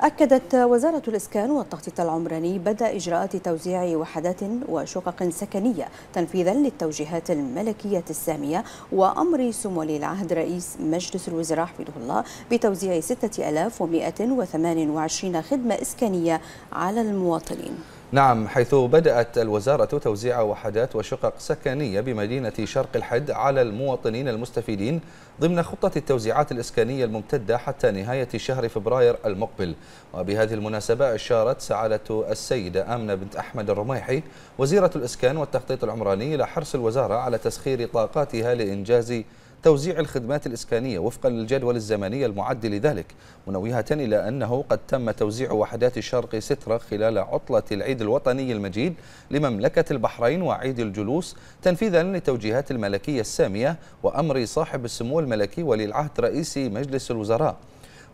أكدت وزارة الإسكان والتخطيط العمراني بدء إجراءات توزيع وحدات وشقق سكنية تنفيذا للتوجيهات الملكية السامية وأمر سمو ولي العهد رئيس مجلس الوزراء حفظه الله بتوزيع 6128 خدمة إسكانية على المواطنين نعم حيث بدأت الوزارة توزيع وحدات وشقق سكنية بمدينة شرق الحد على المواطنين المستفيدين ضمن خطة التوزيعات الإسكانية الممتدة حتى نهاية شهر فبراير المقبل وبهذه المناسبة أشارت سعادة السيدة آمنة بنت أحمد الرميحي وزيرة الإسكان والتخطيط العمراني إلى حرص الوزارة على تسخير طاقاتها لإنجاز توزيع الخدمات الإسكانية وفقا للجدول الزمني المعد لذلك منوهة إلى أنه قد تم توزيع وحدات الشرق سترة خلال عطلة العيد الوطني المجيد لمملكة البحرين وعيد الجلوس تنفيذا لتوجيهات الملكية السامية وأمر صاحب السمو الملكي ولي العهد رئيس مجلس الوزراء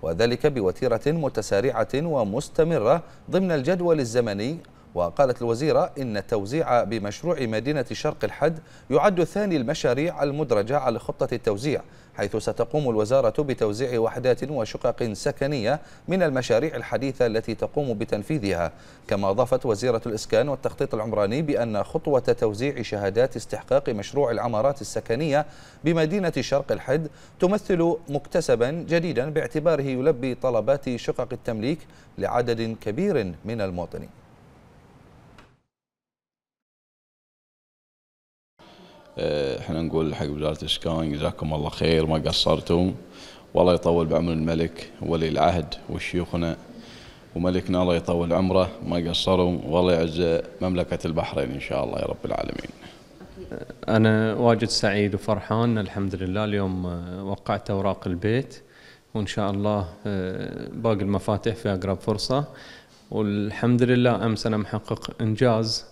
وذلك بوتيرة متسارعة ومستمرة ضمن الجدول الزمني وقالت الوزيرة إن توزيع بمشروع مدينة شرق الحد يعد ثاني المشاريع المدرجة على خطة التوزيع حيث ستقوم الوزارة بتوزيع وحدات وشقق سكنية من المشاريع الحديثة التي تقوم بتنفيذها كما أضافت وزيرة الإسكان والتخطيط العمراني بأن خطوة توزيع شهادات استحقاق مشروع العمارات السكنية بمدينة شرق الحد تمثل مكتسبا جديدا باعتباره يلبي طلبات شقق التمليك لعدد كبير من المواطنين آه، احنا نقول حق وزاره الاسكان جزاكم الله خير ما قصرتم والله يطول بعمر الملك ولي العهد وشيوخنا وملكنا الله يطول عمره ما قصروا والله يعز مملكه البحرين ان شاء الله يا رب العالمين. آه، انا واجد سعيد وفرحان الحمد لله اليوم آه، وقعت اوراق البيت وان شاء الله باقي المفاتيح في اقرب فرصه والحمد لله امس انا محقق انجاز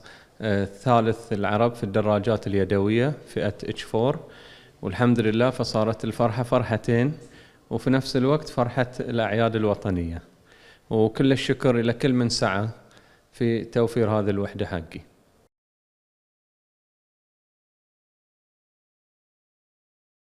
ثالث العرب في الدراجات اليدوية فئة H4 والحمد لله فصارت الفرحة فرحتين وفي نفس الوقت فرحة الأعياد الوطنية وكل الشكر إلى كل من سعى في توفير هذه الوحدة حقي